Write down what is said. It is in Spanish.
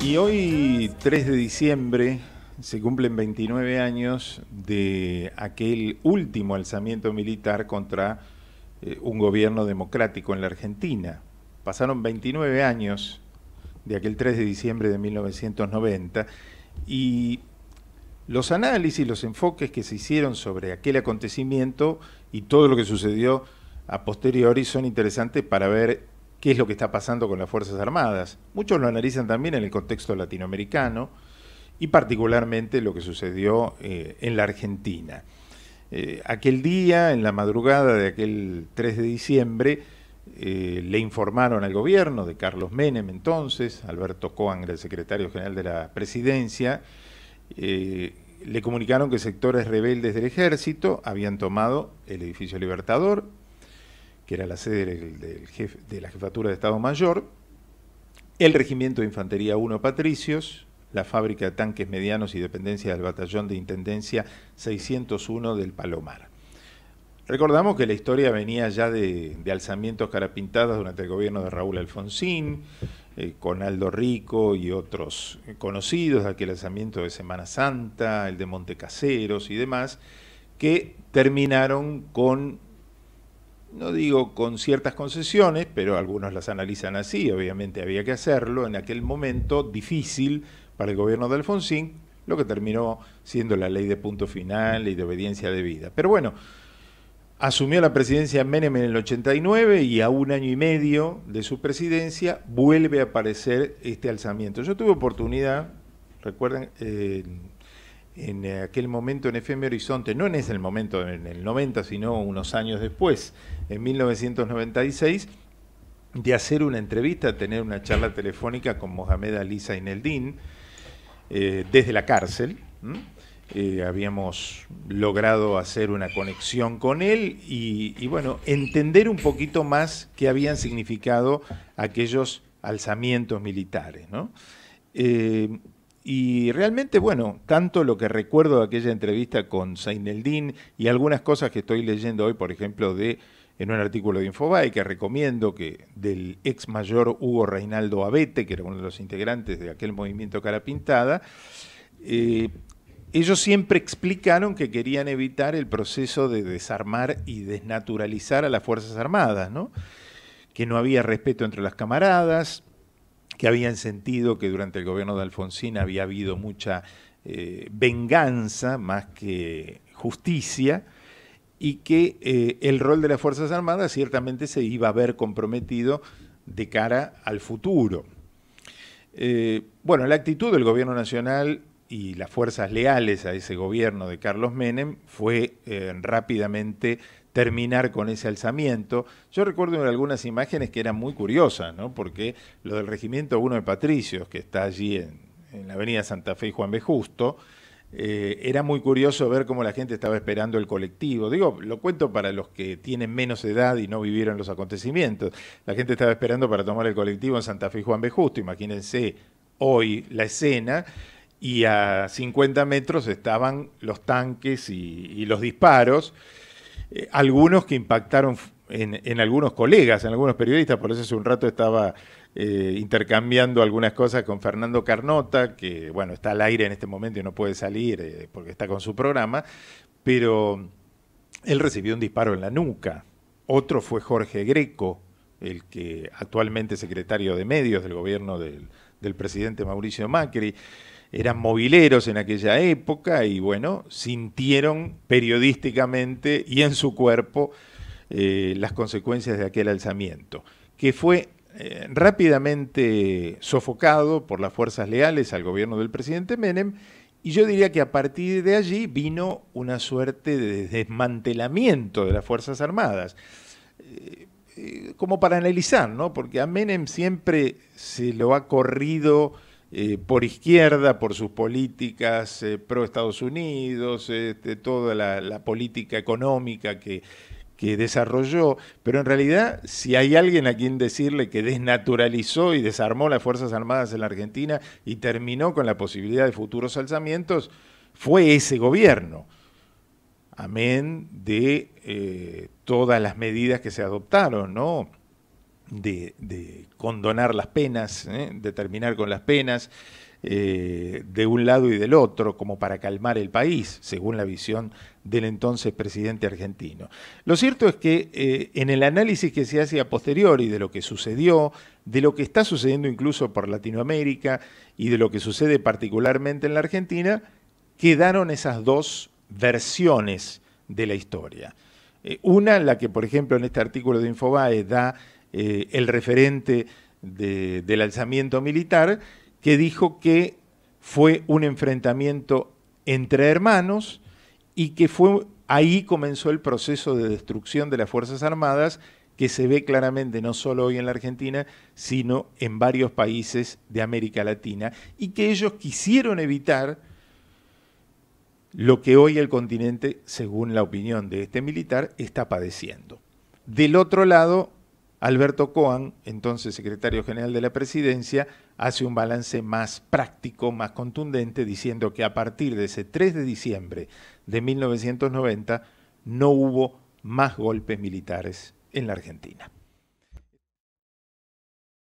Y hoy, 3 de diciembre, se cumplen 29 años de aquel último alzamiento militar contra eh, un gobierno democrático en la Argentina. Pasaron 29 años de aquel 3 de diciembre de 1990 y los análisis, los enfoques que se hicieron sobre aquel acontecimiento y todo lo que sucedió a posteriori son interesantes para ver qué es lo que está pasando con las Fuerzas Armadas. Muchos lo analizan también en el contexto latinoamericano y particularmente lo que sucedió eh, en la Argentina. Eh, aquel día, en la madrugada de aquel 3 de diciembre, eh, le informaron al gobierno de Carlos Menem entonces, Alberto Coan el secretario general de la presidencia, le comunicaron que sectores rebeldes del ejército habían tomado el edificio Libertador que era la sede de la jefatura de Estado Mayor, el Regimiento de Infantería 1 Patricios, la fábrica de tanques medianos y dependencia del Batallón de Intendencia 601 del Palomar. Recordamos que la historia venía ya de, alzamientos carapintadas durante el gobierno de Raúl Alfonsín, eh, con Aldo Rico y otros conocidos, aquel alzamiento de Semana Santa, el de Montecaseros y demás, que terminaron con no digo con ciertas concesiones, pero algunos las analizan así, obviamente había que hacerlo en aquel momento difícil para el gobierno de Alfonsín, lo que terminó siendo la ley de punto final y de obediencia debida. Pero bueno, asumió la presidencia Menem en el 89 y a un año y medio de su presidencia vuelve a aparecer este alzamiento. Yo tuve oportunidad, recuerden, en aquel momento en FM Horizonte, no en ese momento, en el 90, sino unos años después, en 1996, de hacer una entrevista, tener una charla telefónica con Mohamed Alisa Zaineldin eh, desde la cárcel. Eh, habíamos logrado hacer una conexión con él y, bueno, entender un poquito más qué habían significado aquellos alzamientos militares. ¿no? Eh, y realmente, bueno, tanto lo que recuerdo de aquella entrevista con Zaineldin y algunas cosas que estoy leyendo hoy, por ejemplo, de en un artículo de Infobae que recomiendo, que del ex mayor Hugo Reinaldo Abete, que era uno de los integrantes de aquel movimiento Cara Pintada, eh, ellos siempre explicaron que querían evitar el proceso de desarmar y desnaturalizar a las Fuerzas Armadas, ¿no? que no había respeto entre las camaradas, que habían sentido que durante el gobierno de Alfonsín había habido mucha eh, venganza más que justicia y que eh, el rol de las Fuerzas Armadas ciertamente se iba a ver comprometido de cara al futuro. Eh, bueno, la actitud del gobierno nacional y las fuerzas leales a ese gobierno de Carlos Menem fue eh, rápidamente terminar con ese alzamiento. Yo recuerdo algunas imágenes que eran muy curiosas, ¿no? porque lo del regimiento 1 de Patricios, que está allí en, la avenida Santa Fe y Juan B. Justo, eh, era muy curioso ver cómo la gente estaba esperando el colectivo. Digo, lo cuento para los que tienen menos edad y no vivieron los acontecimientos. La gente estaba esperando para tomar el colectivo en Santa Fe y Juan B. Justo, imagínense hoy la escena y a 50 metros estaban los tanques y, los disparos, eh, algunos que impactaron en, algunos colegas, en algunos periodistas, por eso hace un rato estaba eh, intercambiando algunas cosas con Fernando Carnota, que bueno, está al aire en este momento y no puede salir eh, porque está con su programa, pero él recibió un disparo en la nuca, otro fue Jorge Greco, el que actualmente es secretario de medios del gobierno del, del presidente Mauricio Macri eran mobileros en aquella época y bueno, sintieron periodísticamente y en su cuerpo eh, las consecuencias de aquel alzamiento, que fue eh, rápidamente sofocado por las fuerzas leales al gobierno del presidente Menem y yo diría que a partir de allí vino una suerte de desmantelamiento de las Fuerzas Armadas. Eh, como para analizar, ¿no? Porque a Menem siempre se lo ha corrido eh, por izquierda, por sus políticas eh, pro Estados Unidos, este, toda la, política económica que, desarrolló, pero en realidad si hay alguien a quien decirle que desnaturalizó y desarmó las Fuerzas Armadas en la Argentina y terminó con la posibilidad de futuros alzamientos, fue ese gobierno, amén de eh, todas las medidas que se adoptaron, ¿no? de, condonar las penas, ¿eh? de terminar con las penas, eh, de un lado y del otro, como para calmar el país, según la visión del entonces presidente argentino. Lo cierto es que eh, en el análisis que se hace a posteriori de lo que sucedió, de lo que está sucediendo incluso por Latinoamérica y de lo que sucede particularmente en la Argentina, quedaron esas dos versiones de la historia. una, la que por ejemplo en este artículo de Infobae da eh, el referente del alzamiento militar, que dijo que fue un enfrentamiento entre hermanos y que fue ahí comenzó el proceso de destrucción de las Fuerzas Armadas que se ve claramente no solo hoy en la Argentina, sino en varios países de América Latina, y que ellos quisieron evitar lo que hoy el continente, según la opinión de este militar, está padeciendo. Del otro lado, Alberto Coan, entonces secretario general de la presidencia, hace un balance más práctico, más contundente, diciendo que a partir de ese 3 de diciembre de 1990 no hubo más golpes militares en la Argentina.